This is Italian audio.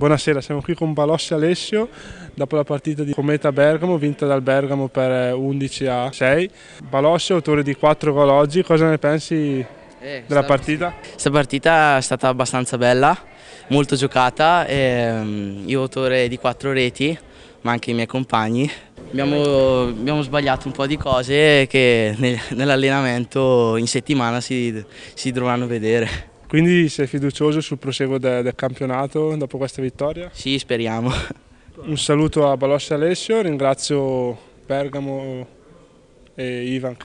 Buonasera, siamo qui con Balossi Alessio dopo la partita di Cometa Bergamo vinta dal Bergamo per 11 a 6. Balossi autore di 4 gol oggi, cosa ne pensi eh, della partita? Questa partita è stata abbastanza bella, molto giocata, e, ehm, io autore di 4 reti ma anche i miei compagni. Abbiamo, abbiamo sbagliato un po' di cose che nel, nell'allenamento in settimana si, si dovranno vedere. Quindi sei fiducioso sul proseguo del, del campionato dopo questa vittoria? Sì, speriamo. Un saluto a Balossi Alessio, ringrazio Bergamo e Ivan.